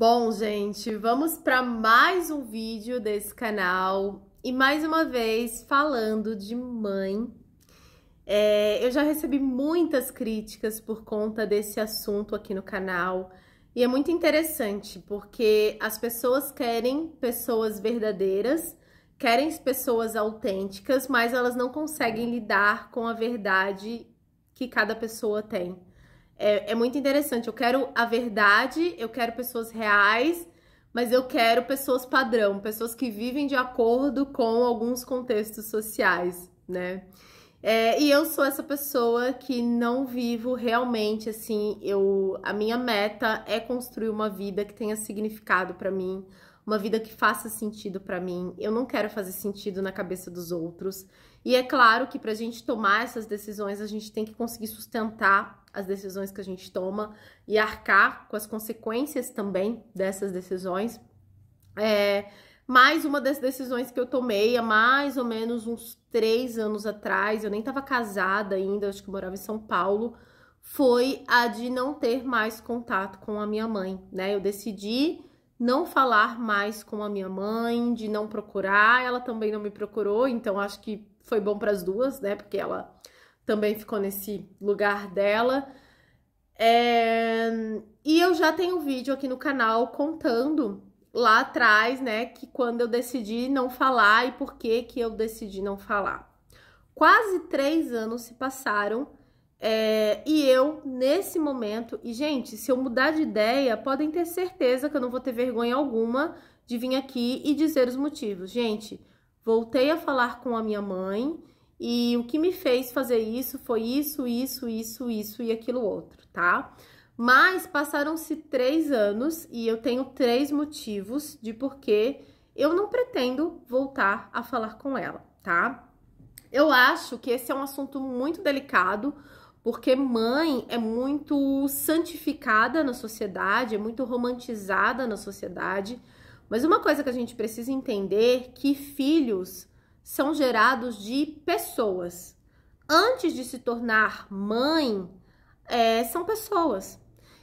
Bom, gente, vamos para mais um vídeo desse canal e mais uma vez falando de mãe. É, eu já recebi muitas críticas por conta desse assunto aqui no canal e é muito interessante porque as pessoas querem pessoas verdadeiras, querem pessoas autênticas, mas elas não conseguem lidar com a verdade que cada pessoa tem. É, é muito interessante. Eu quero a verdade, eu quero pessoas reais, mas eu quero pessoas padrão, pessoas que vivem de acordo com alguns contextos sociais, né? É, e eu sou essa pessoa que não vivo realmente assim. Eu, a minha meta é construir uma vida que tenha significado para mim, uma vida que faça sentido para mim. Eu não quero fazer sentido na cabeça dos outros. E é claro que para a gente tomar essas decisões, a gente tem que conseguir sustentar as decisões que a gente toma e arcar com as consequências também dessas decisões. É, mais uma das decisões que eu tomei há mais ou menos uns três anos atrás, eu nem estava casada ainda, acho que eu morava em São Paulo, foi a de não ter mais contato com a minha mãe, né? Eu decidi não falar mais com a minha mãe, de não procurar, ela também não me procurou, então acho que foi bom para as duas, né? Porque ela também ficou nesse lugar dela. É... E eu já tenho um vídeo aqui no canal contando lá atrás, né, que quando eu decidi não falar e por que que eu decidi não falar. Quase três anos se passaram é, e eu, nesse momento, e gente, se eu mudar de ideia, podem ter certeza que eu não vou ter vergonha alguma de vir aqui e dizer os motivos. Gente, Voltei a falar com a minha mãe e o que me fez fazer isso foi isso, isso, isso, isso e aquilo outro, tá? Mas passaram-se três anos e eu tenho três motivos de porquê eu não pretendo voltar a falar com ela, tá? Eu acho que esse é um assunto muito delicado, porque mãe é muito santificada na sociedade, é muito romantizada na sociedade. Mas uma coisa que a gente precisa entender é que filhos são gerados de pessoas. Antes de se tornar mãe, é, são pessoas.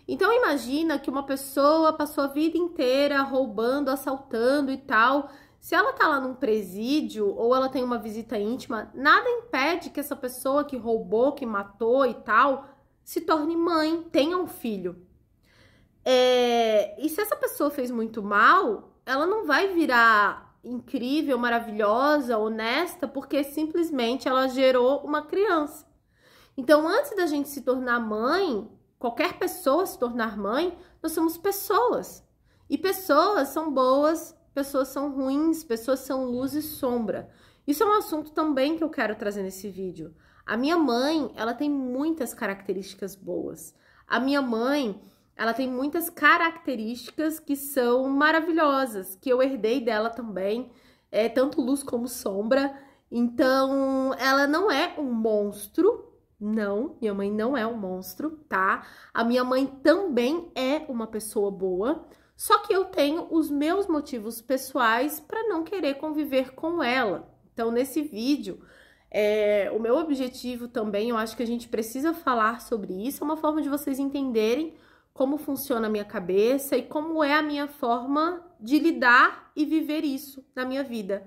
Então imagina que uma pessoa passou a vida inteira roubando, assaltando e tal. Se ela tá lá num presídio ou ela tem uma visita íntima, nada impede que essa pessoa que roubou, que matou e tal, se torne mãe, tenha um filho. É... E se essa pessoa fez muito mal, ela não vai virar incrível, maravilhosa, honesta, porque simplesmente ela gerou uma criança. Então, antes da gente se tornar mãe, qualquer pessoa se tornar mãe, nós somos pessoas. E pessoas são boas, pessoas são ruins, pessoas são luz e sombra. Isso é um assunto também que eu quero trazer nesse vídeo. A minha mãe, ela tem muitas características boas. A minha mãe, ela tem muitas características que são maravilhosas, que eu herdei dela também, é tanto luz como sombra. Então, ela não é um monstro, não, minha mãe não é um monstro, tá? A minha mãe também é uma pessoa boa, só que eu tenho os meus motivos pessoais para não querer conviver com ela. Então, nesse vídeo, é, o meu objetivo também, eu acho que a gente precisa falar sobre isso, é uma forma de vocês entenderem como funciona a minha cabeça e como é a minha forma de lidar e viver isso na minha vida.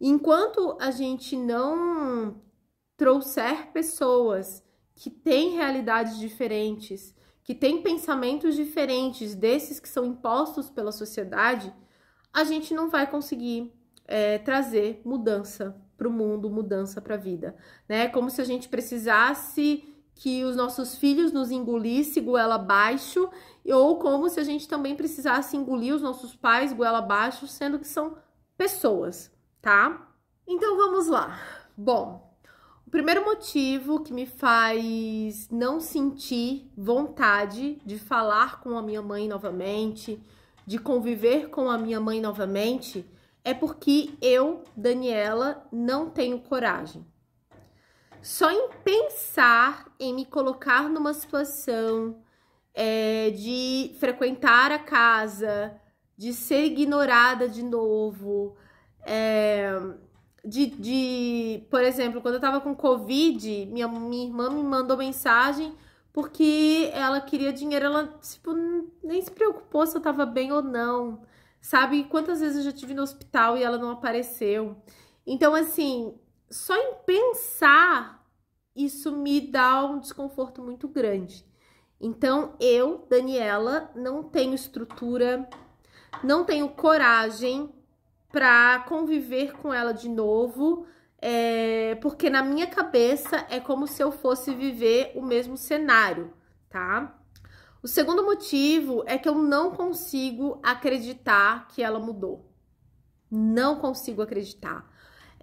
Enquanto a gente não trouxer pessoas que têm realidades diferentes, que têm pensamentos diferentes desses que são impostos pela sociedade, a gente não vai conseguir é, trazer mudança para o mundo, mudança para a vida, né? Como se a gente precisasse que os nossos filhos nos engolissem goela abaixo, ou como se a gente também precisasse engolir os nossos pais goela abaixo, sendo que são pessoas, tá? Então vamos lá. Bom, o primeiro motivo que me faz não sentir vontade de falar com a minha mãe novamente, de conviver com a minha mãe novamente, é porque eu, Daniela, não tenho coragem. Só em pensar em me colocar numa situação é, de frequentar a casa, de ser ignorada de novo, é, de, de, por exemplo, quando eu tava com Covid, minha, minha irmã me mandou mensagem porque ela queria dinheiro, ela tipo, nem se preocupou se eu tava bem ou não. Sabe quantas vezes eu já tive no hospital e ela não apareceu? Então, assim, só em pensar, isso me dá um desconforto muito grande. Então, eu, Daniela, não tenho estrutura, não tenho coragem para conviver com ela de novo, é, porque na minha cabeça é como se eu fosse viver o mesmo cenário, tá? O segundo motivo é que eu não consigo acreditar que ela mudou. Não consigo acreditar.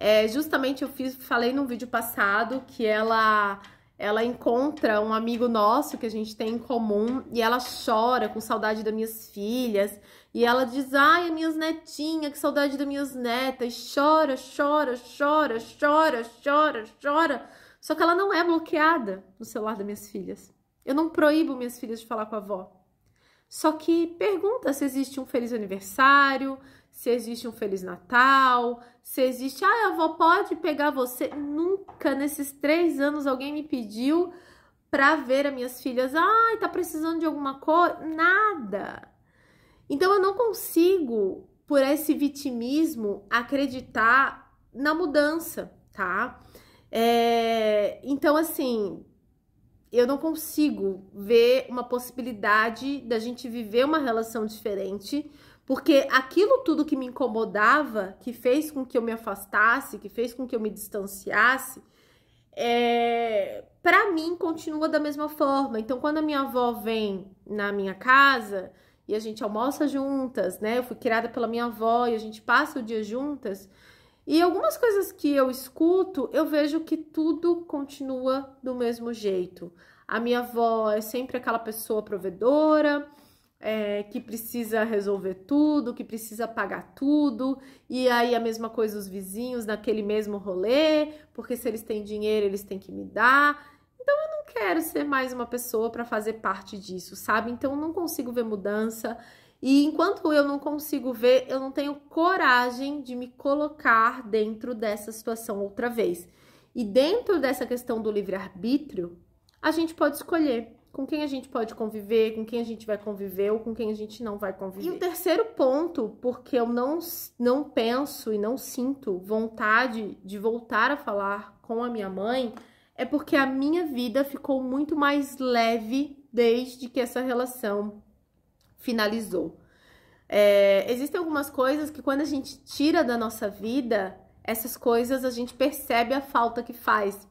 É, justamente eu fiz, falei num vídeo passado que ela ela encontra um amigo nosso que a gente tem em comum e ela chora com saudade das minhas filhas. E ela diz: Ai, minhas netinhas, que saudade das minhas netas. Chora, chora, chora, chora, chora, chora. Só que ela não é bloqueada no celular das minhas filhas. Eu não proíbo minhas filhas de falar com a avó. Só que pergunta se existe um feliz aniversário, se existe um Feliz Natal, se existe, ah, a avó pode pegar você. Nunca nesses três anos alguém me pediu para ver as minhas filhas, ai, ah, tá precisando de alguma coisa, nada. Então eu não consigo, por esse vitimismo, acreditar na mudança, tá? É... então, assim, eu não consigo ver uma possibilidade da gente viver uma relação diferente porque aquilo tudo que me incomodava, que fez com que eu me afastasse, que fez com que eu me distanciasse, é, para mim continua da mesma forma. Então, quando a minha avó vem na minha casa e a gente almoça juntas, né? Eu fui criada pela minha avó e a gente passa o dia juntas. E algumas coisas que eu escuto, eu vejo que tudo continua do mesmo jeito. A minha avó é sempre aquela pessoa provedora, é, que precisa resolver tudo, que precisa pagar tudo, e aí a mesma coisa os vizinhos naquele mesmo rolê, porque se eles têm dinheiro, eles têm que me dar. Então eu não quero ser mais uma pessoa para fazer parte disso, sabe? Então eu não consigo ver mudança. E enquanto eu não consigo ver, eu não tenho coragem de me colocar dentro dessa situação outra vez. E dentro dessa questão do livre-arbítrio, a gente pode escolher com quem a gente pode conviver, com quem a gente vai conviver ou com quem a gente não vai conviver. E o terceiro ponto, porque eu não, não penso e não sinto vontade de voltar a falar com a minha mãe, é porque a minha vida ficou muito mais leve desde que essa relação finalizou. É, existem algumas coisas que quando a gente tira da nossa vida, essas coisas a gente percebe a falta que faz.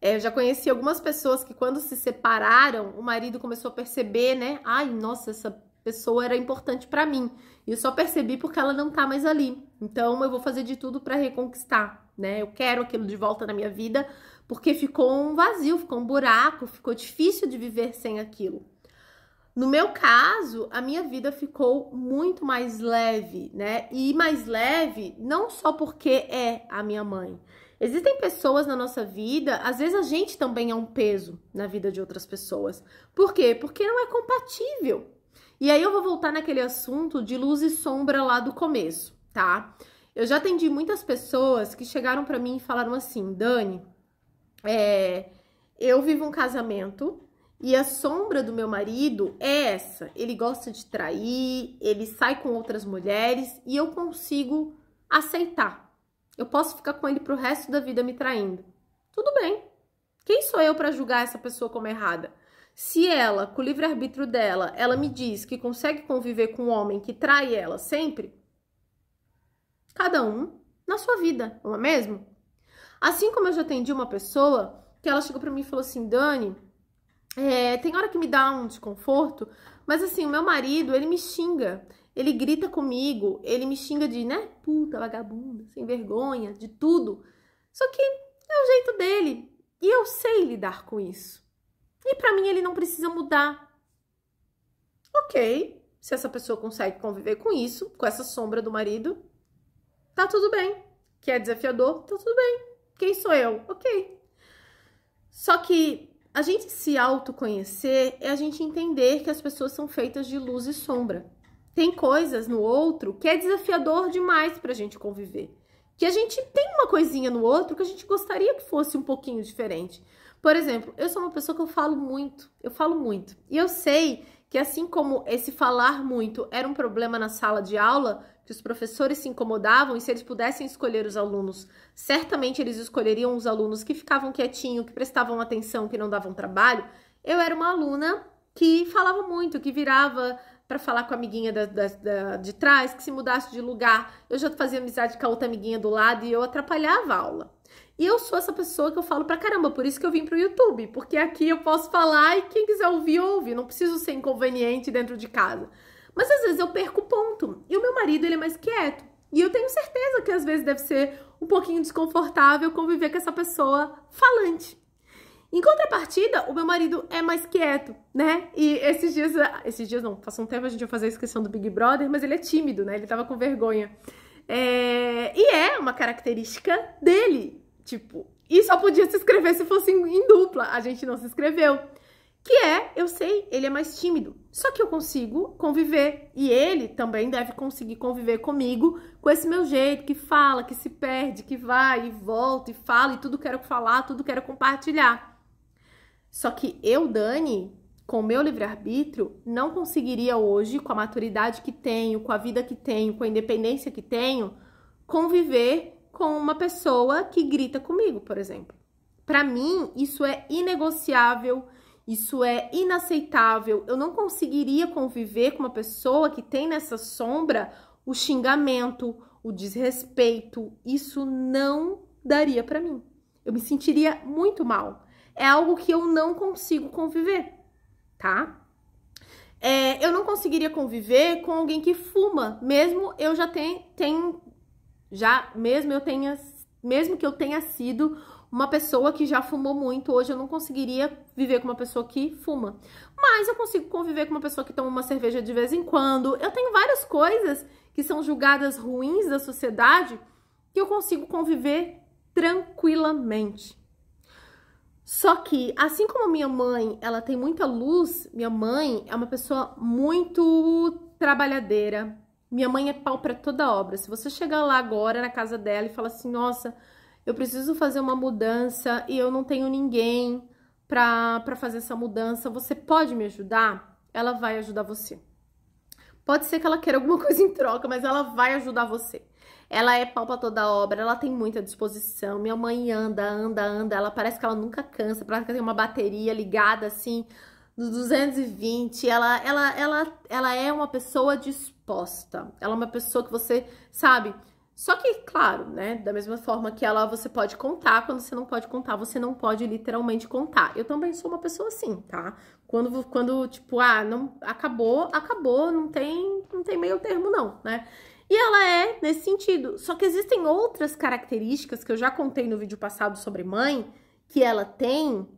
É, eu já conheci algumas pessoas que quando se separaram, o marido começou a perceber, né? Ai, nossa, essa pessoa era importante para mim. E eu só percebi porque ela não tá mais ali. Então eu vou fazer de tudo para reconquistar, né? Eu quero aquilo de volta na minha vida, porque ficou um vazio, ficou um buraco, ficou difícil de viver sem aquilo. No meu caso, a minha vida ficou muito mais leve, né? E mais leve não só porque é a minha mãe, Existem pessoas na nossa vida, às vezes a gente também é um peso na vida de outras pessoas. Por quê? Porque não é compatível. E aí eu vou voltar naquele assunto de luz e sombra lá do começo, tá? Eu já atendi muitas pessoas que chegaram para mim e falaram assim: Dani, é, eu vivo um casamento e a sombra do meu marido é essa. Ele gosta de trair, ele sai com outras mulheres e eu consigo aceitar eu posso ficar com ele pro resto da vida me traindo. Tudo bem. Quem sou eu para julgar essa pessoa como errada? Se ela, com o livre-arbítrio dela, ela me diz que consegue conviver com um homem que trai ela sempre, cada um na sua vida, não é mesmo? Assim como eu já atendi uma pessoa que ela chegou para mim e falou assim: Dani, é, tem hora que me dá um desconforto, mas assim, o meu marido, ele me xinga, ele grita comigo, ele me xinga de, né, puta, vagabunda, sem vergonha, de tudo. Só que é o jeito dele e eu sei lidar com isso. E para mim ele não precisa mudar. OK, se essa pessoa consegue conviver com isso, com essa sombra do marido, tá tudo bem. Que é desafiador, tá tudo bem. Quem sou eu? OK. Só que a gente se autoconhecer é a gente entender que as pessoas são feitas de luz e sombra tem coisas no outro que é desafiador demais para a gente conviver. Que a gente tem uma coisinha no outro que a gente gostaria que fosse um pouquinho diferente. Por exemplo, eu sou uma pessoa que eu falo muito, eu falo muito. E eu sei que assim como esse falar muito era um problema na sala de aula, que os professores se incomodavam e se eles pudessem escolher os alunos, certamente eles escolheriam os alunos que ficavam quietinhos, que prestavam atenção, que não davam trabalho. Eu era uma aluna que falava muito, que virava para falar com a amiguinha da, da, da, de trás, que se mudasse de lugar. Eu já fazia amizade com a outra amiguinha do lado e eu atrapalhava a aula. E eu sou essa pessoa que eu falo pra caramba, por isso que eu vim pro YouTube, porque aqui eu posso falar e quem quiser ouvir, ouve. Não preciso ser inconveniente dentro de casa. Mas às vezes eu perco o ponto. E o meu marido, ele é mais quieto. E eu tenho certeza que às vezes deve ser um pouquinho desconfortável conviver com essa pessoa falante. Em contrapartida, o meu marido é mais quieto, né? E esses dias, esses dias não, passou um tempo a gente ia fazer a inscrição do Big Brother, mas ele é tímido, né? Ele tava com vergonha. É... E é uma característica dele, tipo, e só podia se inscrever se fosse em dupla, a gente não se inscreveu. Que é, eu sei, ele é mais tímido, só que eu consigo conviver e ele também deve conseguir conviver comigo com esse meu jeito que fala, que se perde, que vai e volta e fala e tudo quero falar, tudo quero compartilhar. Só que eu, Dani, com o meu livre-arbítrio, não conseguiria hoje, com a maturidade que tenho, com a vida que tenho, com a independência que tenho, conviver com uma pessoa que grita comigo, por exemplo. Para mim, isso é inegociável, isso é inaceitável. Eu não conseguiria conviver com uma pessoa que tem nessa sombra o xingamento, o desrespeito. Isso não daria para mim. Eu me sentiria muito mal é algo que eu não consigo conviver, tá? É, eu não conseguiria conviver com alguém que fuma, mesmo eu já tem, já mesmo eu tenha, mesmo que eu tenha sido uma pessoa que já fumou muito, hoje eu não conseguiria viver com uma pessoa que fuma. Mas eu consigo conviver com uma pessoa que toma uma cerveja de vez em quando. Eu tenho várias coisas que são julgadas ruins da sociedade que eu consigo conviver tranquilamente. Só que, assim como a minha mãe, ela tem muita luz, minha mãe é uma pessoa muito trabalhadeira. Minha mãe é pau para toda obra. Se você chegar lá agora na casa dela e falar assim: "Nossa, eu preciso fazer uma mudança e eu não tenho ninguém para fazer essa mudança, você pode me ajudar?" Ela vai ajudar você. Pode ser que ela queira alguma coisa em troca, mas ela vai ajudar você. Ela é pau pra toda obra, ela tem muita disposição. Minha mãe anda, anda, anda. Ela parece que ela nunca cansa, parece que tem uma bateria ligada assim, dos 220. Ela, ela, ela, ela é uma pessoa disposta. Ela é uma pessoa que você, sabe? Só que, claro, né? Da mesma forma que ela você pode contar, quando você não pode contar, você não pode literalmente contar. Eu também sou uma pessoa assim, tá? Quando, quando tipo, ah, não acabou, acabou, não tem, não tem meio termo não, né? E ela é nesse sentido. Só que existem outras características que eu já contei no vídeo passado sobre mãe, que ela tem,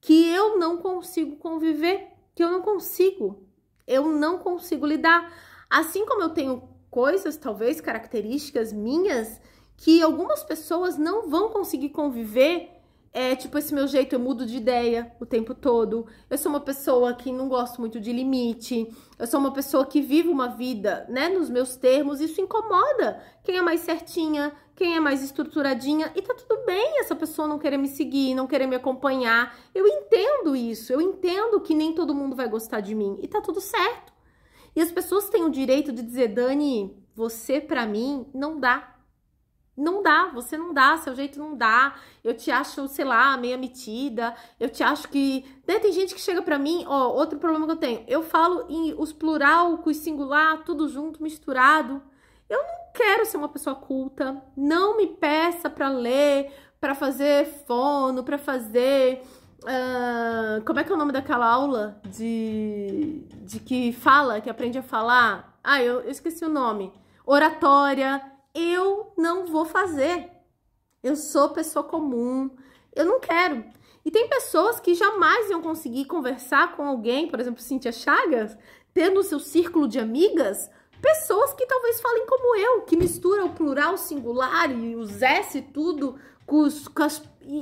que eu não consigo conviver, que eu não consigo. Eu não consigo lidar. Assim como eu tenho coisas, talvez características minhas, que algumas pessoas não vão conseguir conviver é tipo esse meu jeito, eu mudo de ideia o tempo todo. Eu sou uma pessoa que não gosto muito de limite. Eu sou uma pessoa que vive uma vida, né, nos meus termos. Isso incomoda quem é mais certinha, quem é mais estruturadinha. E tá tudo bem essa pessoa não querer me seguir, não querer me acompanhar. Eu entendo isso. Eu entendo que nem todo mundo vai gostar de mim. E tá tudo certo. E as pessoas têm o direito de dizer, Dani, você para mim não dá. Não dá, você não dá, seu jeito não dá. Eu te acho, sei lá, meia metida. Eu te acho que. Né, tem gente que chega pra mim, ó, outro problema que eu tenho. Eu falo em os plural com os singular, tudo junto, misturado. Eu não quero ser uma pessoa culta. Não me peça pra ler, pra fazer fono, pra fazer. Uh, como é que é o nome daquela aula de, de que fala, que aprende a falar? Ah, eu, eu esqueci o nome. Oratória eu não vou fazer. Eu sou pessoa comum, eu não quero. E tem pessoas que jamais iam conseguir conversar com alguém, por exemplo, Cintia Chagas, tendo o seu círculo de amigas pessoas que talvez falem como eu, que mistura o plural, o singular e os S tudo com os. Com as, e,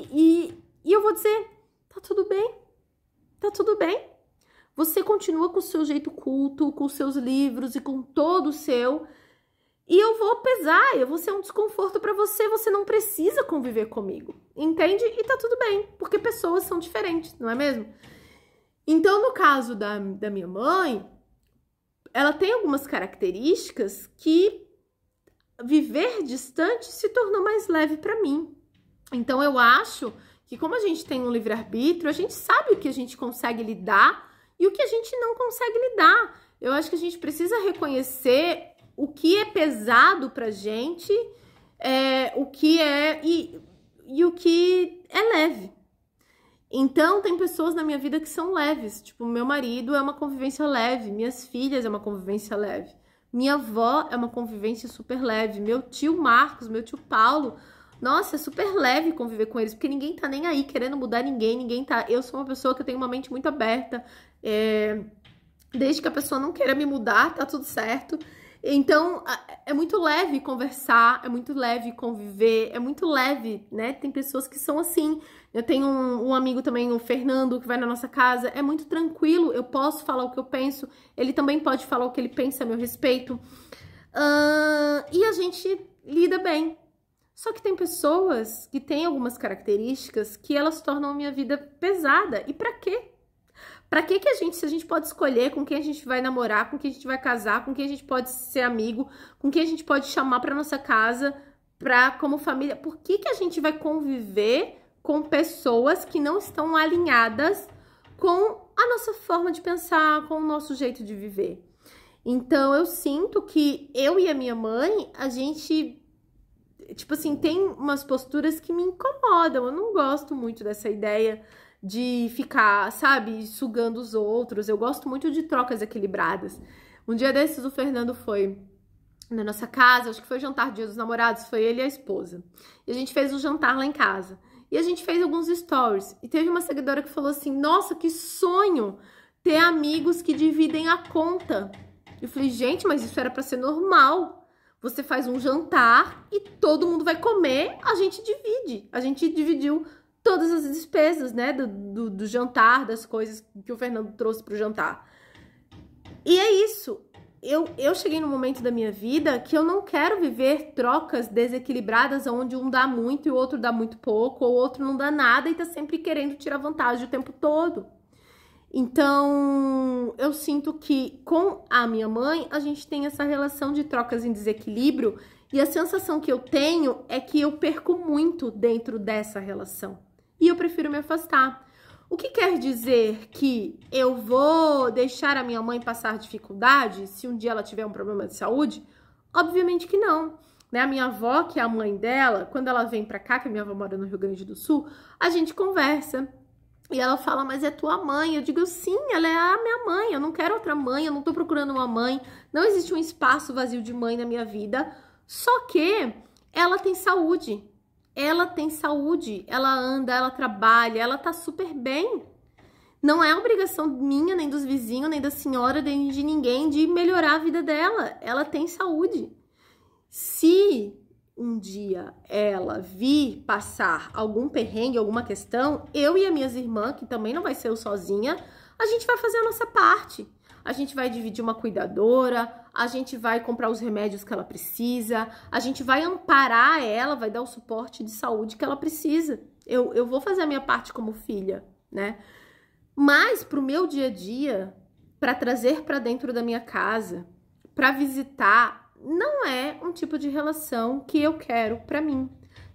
e, e eu vou dizer: tá tudo bem, tá tudo bem. Você continua com o seu jeito culto, com os seus livros e com todo o seu e eu vou pesar, eu vou ser um desconforto para você, você não precisa conviver comigo. Entende? E tá tudo bem, porque pessoas são diferentes, não é mesmo? Então, no caso da, da minha mãe, ela tem algumas características que viver distante se tornou mais leve para mim. Então, eu acho que, como a gente tem um livre-arbítrio, a gente sabe o que a gente consegue lidar e o que a gente não consegue lidar. Eu acho que a gente precisa reconhecer o que é pesado pra gente, é, o que é e, e o que é leve. Então, tem pessoas na minha vida que são leves. Tipo, meu marido é uma convivência leve, minhas filhas é uma convivência leve, minha avó é uma convivência super leve, meu tio Marcos, meu tio Paulo. Nossa, é super leve conviver com eles, porque ninguém tá nem aí querendo mudar ninguém, ninguém tá. Eu sou uma pessoa que eu tenho uma mente muito aberta. É... Desde que a pessoa não queira me mudar, tá tudo certo. Então, é muito leve conversar, é muito leve conviver, é muito leve, né? Tem pessoas que são assim. Eu tenho um, um, amigo também, o Fernando, que vai na nossa casa, é muito tranquilo, eu posso falar o que eu penso, ele também pode falar o que ele pensa a meu respeito. Uh, e a gente lida bem. Só que tem pessoas que têm algumas características que elas tornam a minha vida pesada. E para quê? Para que que a gente, se a gente pode escolher com quem a gente vai namorar, com quem a gente vai casar, com quem a gente pode ser amigo, com quem a gente pode chamar para nossa casa, para como família, por que que a gente vai conviver com pessoas que não estão alinhadas com a nossa forma de pensar, com o nosso jeito de viver? Então eu sinto que eu e a minha mãe, a gente tipo assim, tem umas posturas que me incomodam. Eu não gosto muito dessa ideia de ficar, sabe, sugando os outros. Eu gosto muito de trocas equilibradas. Um dia desses, o Fernando foi na nossa casa, acho que foi jantar Dia dos Namorados, foi ele e a esposa. E a gente fez o um jantar lá em casa. E a gente fez alguns stories. E teve uma seguidora que falou assim: Nossa, que sonho ter amigos que dividem a conta. Eu falei: Gente, mas isso era para ser normal. Você faz um jantar e todo mundo vai comer, a gente divide. A gente dividiu todas as despesas, né? Do, do, do jantar, das coisas que o Fernando trouxe para o jantar. E é isso. Eu, eu cheguei num momento da minha vida que eu não quero viver trocas desequilibradas onde um dá muito e o outro dá muito pouco, ou o outro não dá nada e tá sempre querendo tirar vantagem o tempo todo. Então, eu sinto que com a minha mãe a gente tem essa relação de trocas em desequilíbrio e a sensação que eu tenho é que eu perco muito dentro dessa relação e eu prefiro me afastar. O que quer dizer que eu vou deixar a minha mãe passar dificuldade se um dia ela tiver um problema de saúde? Obviamente que não. Né? A minha avó, que é a mãe dela, quando ela vem pra cá, que a minha avó mora no Rio Grande do Sul, a gente conversa. E ela fala, mas é tua mãe. Eu digo, sim, ela é a minha mãe. Eu não quero outra mãe, eu não tô procurando uma mãe. Não existe um espaço vazio de mãe na minha vida. Só que ela tem saúde ela tem saúde, ela anda, ela trabalha, ela tá super bem. Não é obrigação minha, nem dos vizinhos, nem da senhora, nem de ninguém de melhorar a vida dela. Ela tem saúde. Se um dia ela vir passar algum perrengue, alguma questão, eu e as minhas irmãs, que também não vai ser eu sozinha, a gente vai fazer a nossa parte a gente vai dividir uma cuidadora, a gente vai comprar os remédios que ela precisa, a gente vai amparar ela, vai dar o suporte de saúde que ela precisa. Eu, eu vou fazer a minha parte como filha, né? Mas para o meu dia a dia, para trazer para dentro da minha casa, para visitar, não é um tipo de relação que eu quero para mim.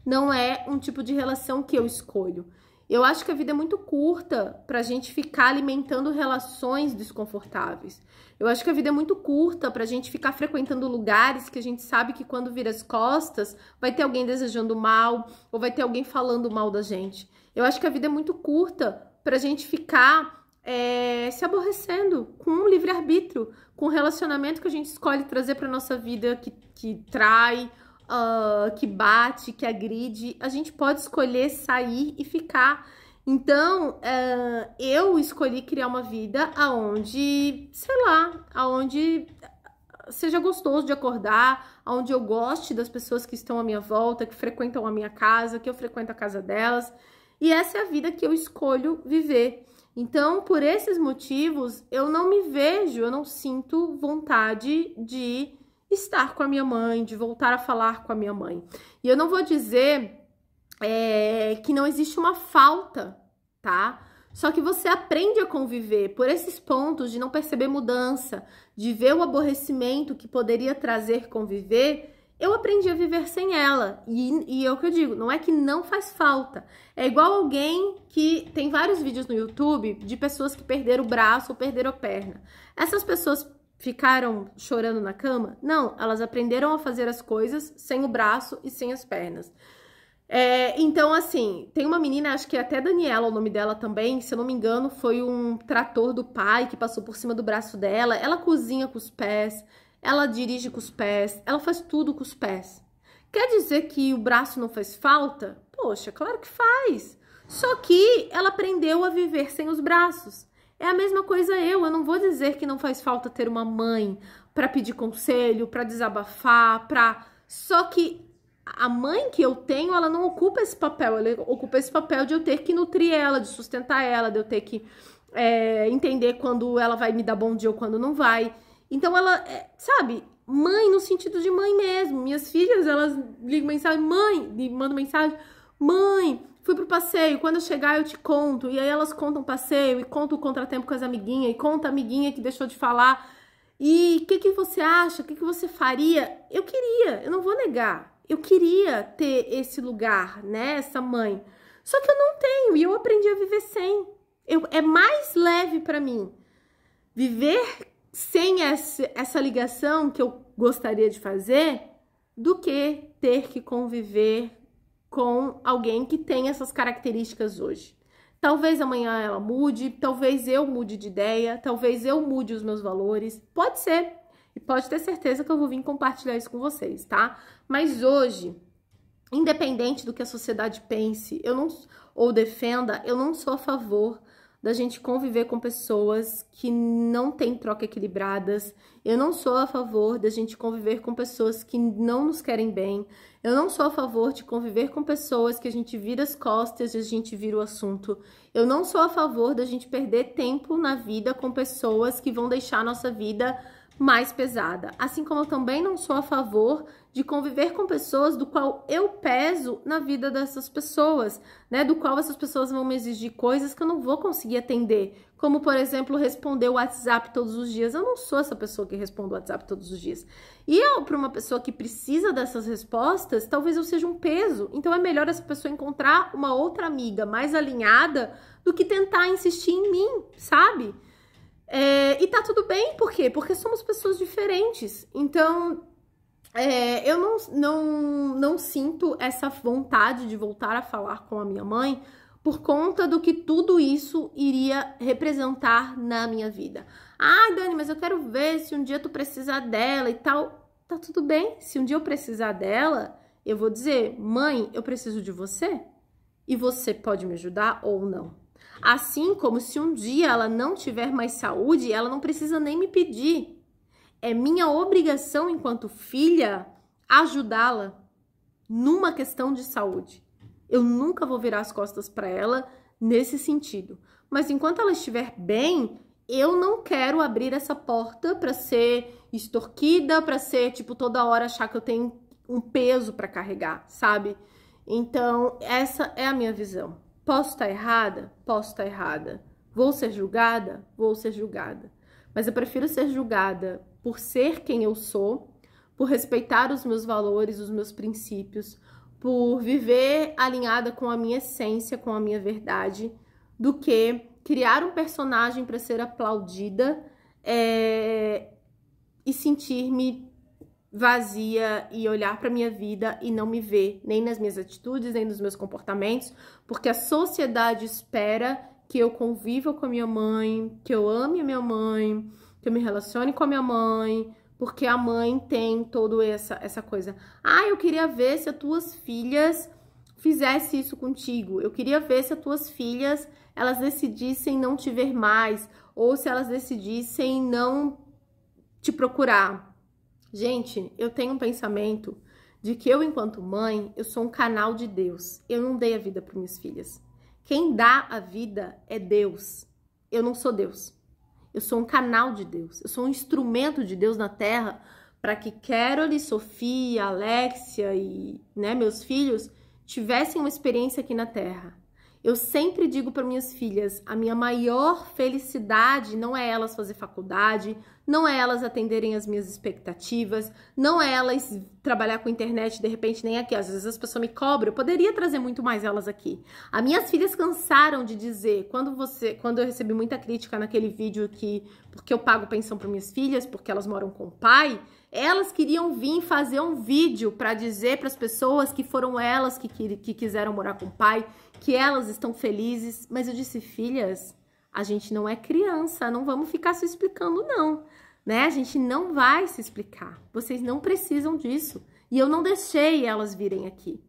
Não é um tipo de relação que eu escolho. Eu acho que a vida é muito curta para a gente ficar alimentando relações desconfortáveis. Eu acho que a vida é muito curta para a gente ficar frequentando lugares que a gente sabe que quando vira as costas vai ter alguém desejando mal ou vai ter alguém falando mal da gente. Eu acho que a vida é muito curta para a gente ficar é, se aborrecendo com um livre-arbítrio, com um relacionamento que a gente escolhe trazer para nossa vida que, que trai uh, que bate, que agride, a gente pode escolher sair e ficar. Então, uh, eu escolhi criar uma vida aonde, sei lá, aonde seja gostoso de acordar, aonde eu goste das pessoas que estão à minha volta, que frequentam a minha casa, que eu frequento a casa delas. E essa é a vida que eu escolho viver. Então, por esses motivos, eu não me vejo, eu não sinto vontade de estar com a minha mãe, de voltar a falar com a minha mãe. E eu não vou dizer é, que não existe uma falta, tá? Só que você aprende a conviver por esses pontos de não perceber mudança, de ver o aborrecimento que poderia trazer conviver. Eu aprendi a viver sem ela. E, e é o que eu digo, não é que não faz falta. É igual alguém que tem vários vídeos no YouTube de pessoas que perderam o braço ou perderam a perna. Essas pessoas ficaram chorando na cama? Não, elas aprenderam a fazer as coisas sem o braço e sem as pernas. É, então, assim, tem uma menina, acho que é até Daniela, o nome dela também, se eu não me engano, foi um trator do pai que passou por cima do braço dela. Ela cozinha com os pés, ela dirige com os pés, ela faz tudo com os pés. Quer dizer que o braço não faz falta? Poxa, claro que faz. Só que ela aprendeu a viver sem os braços. É a mesma coisa eu, eu não vou dizer que não faz falta ter uma mãe para pedir conselho, para desabafar, para só que a mãe que eu tenho, ela não ocupa esse papel, ela ocupa esse papel de eu ter que nutrir ela, de sustentar ela, de eu ter que é, entender quando ela vai me dar bom dia ou quando não vai. Então ela, é, sabe, mãe no sentido de mãe mesmo. Minhas filhas, elas ligam mensagem, mãe, me mandam mensagem, mãe, Fui pro passeio, quando eu chegar eu te conto. E aí elas contam o passeio, e conta o contratempo com as amiguinhas, e conta a amiguinha que deixou de falar. E o que, que você acha? O que, que você faria? Eu queria, eu não vou negar. Eu queria ter esse lugar, né? Essa mãe. Só que eu não tenho e eu aprendi a viver sem. Eu, é mais leve para mim viver sem essa, essa ligação que eu gostaria de fazer do que ter que conviver com alguém que tem essas características hoje. Talvez amanhã ela mude, talvez eu mude de ideia, talvez eu mude os meus valores. Pode ser. E pode ter certeza que eu vou vir compartilhar isso com vocês, tá? Mas hoje, independente do que a sociedade pense, eu não ou defenda, eu não sou a favor da gente conviver com pessoas que não têm troca equilibradas. Eu não sou a favor da gente conviver com pessoas que não nos querem bem. Eu não sou a favor de conviver com pessoas que a gente vira as costas e a gente vira o assunto. Eu não sou a favor da gente perder tempo na vida com pessoas que vão deixar a nossa vida mais pesada. Assim como eu também não sou a favor de conviver com pessoas do qual eu peso na vida dessas pessoas, né? Do qual essas pessoas vão me exigir coisas que eu não vou conseguir atender, como por exemplo, responder o WhatsApp todos os dias. Eu não sou essa pessoa que responde o WhatsApp todos os dias. E eu, para uma pessoa que precisa dessas respostas, talvez eu seja um peso. Então é melhor essa pessoa encontrar uma outra amiga mais alinhada do que tentar insistir em mim, sabe? É, e tá tudo bem, por quê? Porque somos pessoas diferentes. Então, é, eu não, não, não sinto essa vontade de voltar a falar com a minha mãe por conta do que tudo isso iria representar na minha vida. Ai, Dani, mas eu quero ver se um dia tu precisar dela e tal. Tá tudo bem. Se um dia eu precisar dela, eu vou dizer: mãe, eu preciso de você. E você pode me ajudar ou não. Assim como se um dia ela não tiver mais saúde, ela não precisa nem me pedir. É minha obrigação enquanto filha ajudá-la numa questão de saúde. Eu nunca vou virar as costas para ela nesse sentido. Mas enquanto ela estiver bem, eu não quero abrir essa porta para ser extorquida, para ser tipo toda hora achar que eu tenho um peso para carregar, sabe? Então, essa é a minha visão. Posso estar errada? Posso estar errada. Vou ser julgada? Vou ser julgada. Mas eu prefiro ser julgada por ser quem eu sou, por respeitar os meus valores, os meus princípios, por viver alinhada com a minha essência, com a minha verdade, do que criar um personagem para ser aplaudida é, e sentir-me vazia e olhar para minha vida e não me ver nem nas minhas atitudes, nem nos meus comportamentos, porque a sociedade espera que eu conviva com a minha mãe, que eu ame a minha mãe, que eu me relacione com a minha mãe, porque a mãe tem toda essa essa coisa. Ah, eu queria ver se as tuas filhas fizesse isso contigo. Eu queria ver se as tuas filhas elas decidissem não te ver mais ou se elas decidissem não te procurar Gente, eu tenho um pensamento de que eu, enquanto mãe, eu sou um canal de Deus. Eu não dei a vida para minhas filhas. Quem dá a vida é Deus. Eu não sou Deus. Eu sou um canal de Deus. Eu sou um instrumento de Deus na terra para que Carol, Sofia, Alexia e né, meus filhos tivessem uma experiência aqui na terra. Eu sempre digo para minhas filhas, a minha maior felicidade não é elas fazer faculdade, não é elas atenderem as minhas expectativas, não é elas trabalhar com internet, de repente nem aqui, às vezes as pessoas me cobram, eu poderia trazer muito mais elas aqui. As minhas filhas cansaram de dizer, quando você, quando eu recebi muita crítica naquele vídeo que porque eu pago pensão para minhas filhas, porque elas moram com o pai, elas queriam vir fazer um vídeo para dizer para as pessoas que foram elas que, que, que quiseram morar com o pai, que elas estão felizes. Mas eu disse, filhas, a gente não é criança, não vamos ficar se explicando, não. Né? A gente não vai se explicar. Vocês não precisam disso. E eu não deixei elas virem aqui,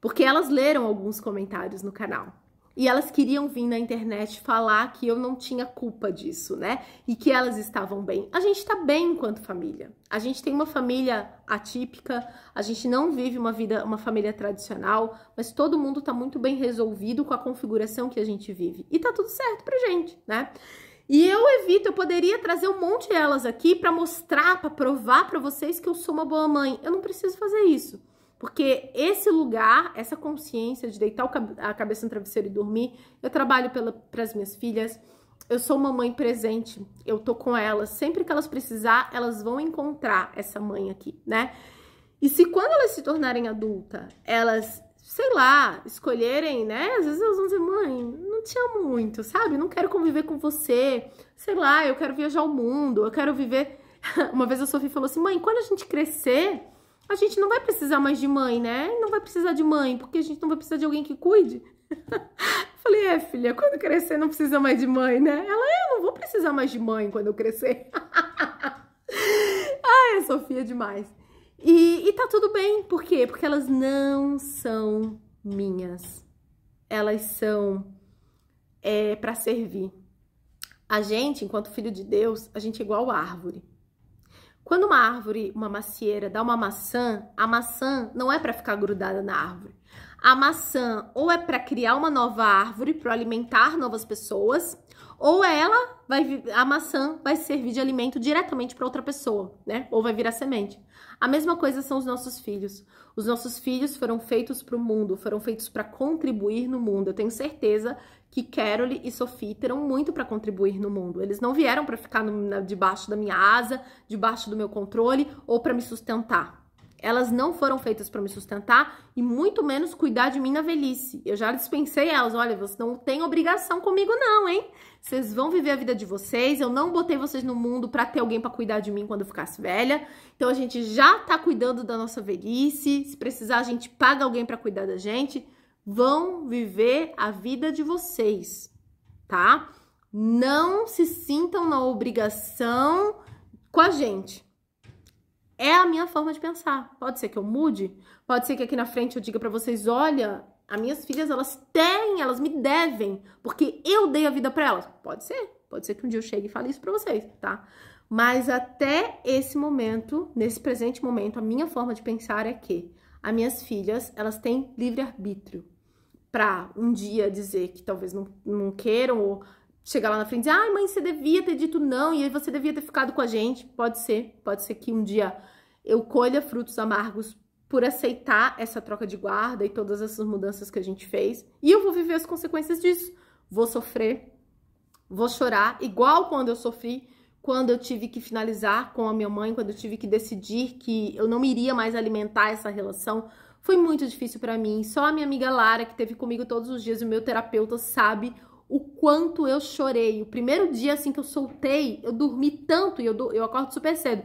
porque elas leram alguns comentários no canal. E elas queriam vir na internet falar que eu não tinha culpa disso, né? E que elas estavam bem. A gente tá bem enquanto família. A gente tem uma família atípica, a gente não vive uma vida, uma família tradicional, mas todo mundo tá muito bem resolvido com a configuração que a gente vive. E tá tudo certo pra gente, né? E eu evito, eu poderia trazer um monte delas aqui para mostrar, para provar para vocês que eu sou uma boa mãe. Eu não preciso fazer isso. Porque esse lugar, essa consciência de deitar a cabeça no travesseiro e dormir, eu trabalho para as minhas filhas, eu sou uma mãe presente, eu tô com elas. Sempre que elas precisar, elas vão encontrar essa mãe aqui, né? E se quando elas se tornarem adulta, elas, sei lá, escolherem, né? Às vezes elas vão dizer, mãe, não te amo muito, sabe? Não quero conviver com você, sei lá, eu quero viajar o mundo, eu quero viver. uma vez a Sofia falou assim, mãe, quando a gente crescer, a gente não vai precisar mais de mãe, né? Não vai precisar de mãe, porque a gente não vai precisar de alguém que cuide. Falei, é, filha, quando crescer não precisa mais de mãe, né? Ela, é, eu não vou precisar mais de mãe quando eu crescer. Ai, a Sofia é demais. E, e tá tudo bem, por quê? Porque elas não são minhas. Elas são é, para servir. A gente, enquanto filho de Deus, a gente é igual árvore. Quando uma árvore, uma macieira, dá uma maçã, a maçã não é para ficar grudada na árvore. A maçã ou é para criar uma nova árvore, para alimentar novas pessoas, ou ela vai a maçã vai servir de alimento diretamente para outra pessoa, né? Ou vai virar semente. A mesma coisa são os nossos filhos. Os nossos filhos foram feitos para o mundo, foram feitos para contribuir no mundo. Eu tenho certeza que Carol e Sophie terão muito para contribuir no mundo. Eles não vieram para ficar no, na, debaixo da minha asa, debaixo do meu controle ou para me sustentar. Elas não foram feitas para me sustentar e muito menos cuidar de mim na velhice. Eu já dispensei elas, olha, vocês não têm obrigação comigo não, hein? Vocês vão viver a vida de vocês. Eu não botei vocês no mundo para ter alguém para cuidar de mim quando eu ficasse velha. Então a gente já tá cuidando da nossa velhice. Se precisar, a gente paga alguém para cuidar da gente. Vão viver a vida de vocês, tá? Não se sintam na obrigação com a gente. É a minha forma de pensar. Pode ser que eu mude, pode ser que aqui na frente eu diga para vocês, olha, as minhas filhas elas têm, elas me devem, porque eu dei a vida para elas. Pode ser, pode ser que um dia eu chegue e fale isso para vocês, tá? Mas até esse momento, nesse presente momento, a minha forma de pensar é que as minhas filhas, elas têm livre arbítrio para um dia dizer que talvez não, não queiram ou chegar lá na frente e dizer, ai mãe, você devia ter dito não e aí você devia ter ficado com a gente. Pode ser, pode ser que um dia eu colha frutos amargos por aceitar essa troca de guarda e todas essas mudanças que a gente fez. E eu vou viver as consequências disso. Vou sofrer, vou chorar, igual quando eu sofri, quando eu tive que finalizar com a minha mãe, quando eu tive que decidir que eu não iria mais alimentar essa relação. Foi muito difícil para mim. Só a minha amiga Lara, que teve comigo todos os dias, e o meu terapeuta sabe o quanto eu chorei. O primeiro dia assim que eu soltei, eu dormi tanto e eu, eu acordo super cedo.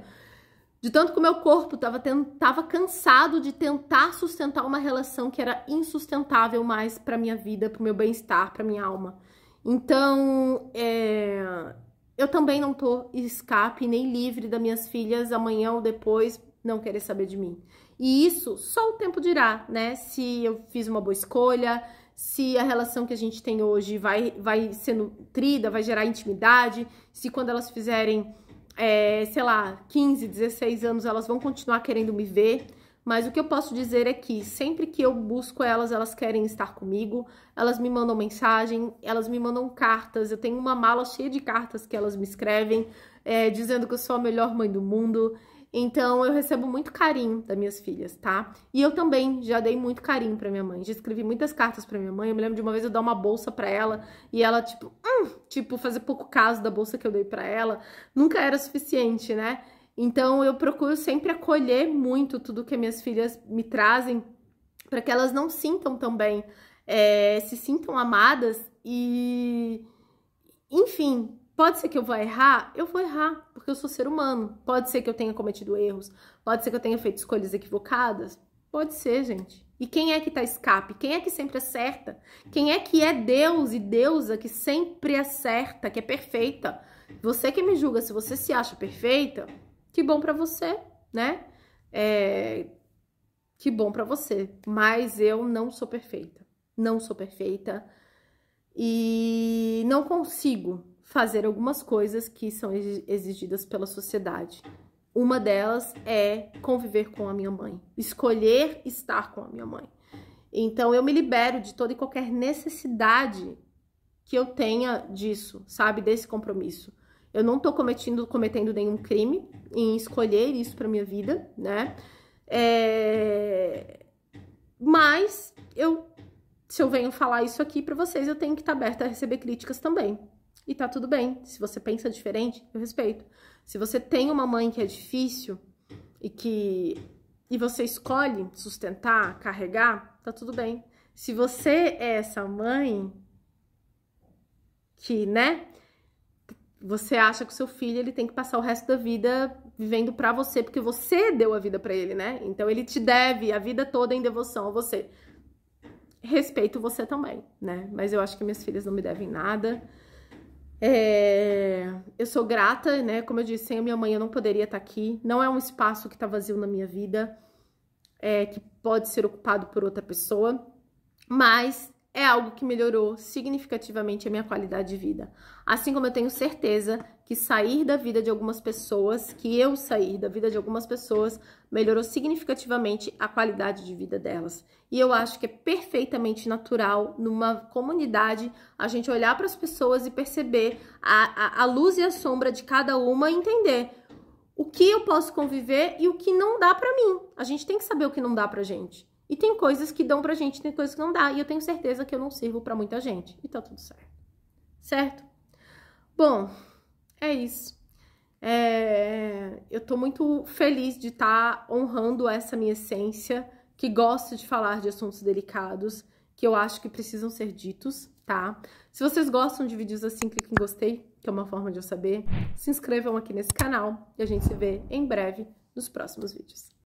De tanto que o meu corpo estava tava cansado de tentar sustentar uma relação que era insustentável mais para minha vida, para o meu bem-estar, para minha alma. Então, é, eu também não tô escape nem livre das minhas filhas amanhã ou depois não querer saber de mim. E isso só o tempo dirá, né? Se eu fiz uma boa escolha, se a relação que a gente tem hoje vai, vai ser nutrida, vai gerar intimidade, se quando elas fizerem é, sei lá, 15, 16 anos, elas vão continuar querendo me ver. Mas o que eu posso dizer é que sempre que eu busco elas, elas querem estar comigo, elas me mandam mensagem, elas me mandam cartas. Eu tenho uma mala cheia de cartas que elas me escrevem, é, dizendo que eu sou a melhor mãe do mundo então eu recebo muito carinho das minhas filhas, tá? E eu também já dei muito carinho para minha mãe. Já escrevi muitas cartas para minha mãe. Eu me lembro de uma vez eu dar uma bolsa para ela e ela tipo, hum, tipo fazer pouco caso da bolsa que eu dei para ela. Nunca era suficiente, né? Então eu procuro sempre acolher muito tudo que minhas filhas me trazem para que elas não sintam também, é, eh, se sintam amadas e, enfim, Pode ser que eu vá errar? Eu vou errar, porque eu sou ser humano. Pode ser que eu tenha cometido erros. Pode ser que eu tenha feito escolhas equivocadas. Pode ser, gente. E quem é que tá escape? Quem é que sempre acerta? Quem é que é Deus e deusa que sempre acerta, que é perfeita? Você que me julga, se você se acha perfeita, que bom para você, né? É... Que bom para você. Mas eu não sou perfeita. Não sou perfeita. E não consigo fazer algumas coisas que são exigidas pela sociedade. Uma delas é conviver com a minha mãe, escolher estar com a minha mãe. Então eu me libero de toda e qualquer necessidade que eu tenha disso, sabe, desse compromisso. Eu não estou cometendo, cometendo nenhum crime em escolher isso para minha vida, né? É... Mas eu, se eu venho falar isso aqui para vocês, eu tenho que estar tá aberta a receber críticas também, e tá tudo bem. Se você pensa diferente, eu respeito. Se você tem uma mãe que é difícil e que e você escolhe sustentar, carregar, tá tudo bem. Se você é essa mãe que, né, você acha que o seu filho ele tem que passar o resto da vida vivendo para você, porque você deu a vida para ele, né? Então ele te deve a vida toda em devoção a você. Respeito você também, né? Mas eu acho que minhas filhas não me devem nada. É... Eu sou grata, né? Como eu disse, sem a minha mãe eu não poderia estar aqui. Não é um espaço que está vazio na minha vida, é, que pode ser ocupado por outra pessoa, mas é algo que melhorou significativamente a minha qualidade de vida. Assim como eu tenho certeza que sair da vida de algumas pessoas, que eu sair da vida de algumas pessoas, melhorou significativamente a qualidade de vida delas. E eu acho que é perfeitamente natural numa comunidade a gente olhar para as pessoas e perceber a, a, a luz e a sombra de cada uma e entender o que eu posso conviver e o que não dá para mim. A gente tem que saber o que não dá para gente. E tem coisas que dão pra gente, tem coisas que não dá. E eu tenho certeza que eu não sirvo para muita gente. E tá tudo certo. Certo? Bom, é isso. É... Eu tô muito feliz de estar tá honrando essa minha essência, que gosta de falar de assuntos delicados, que eu acho que precisam ser ditos, tá? Se vocês gostam de vídeos assim, clique em gostei, que é uma forma de eu saber. Se inscrevam aqui nesse canal e a gente se vê em breve nos próximos vídeos.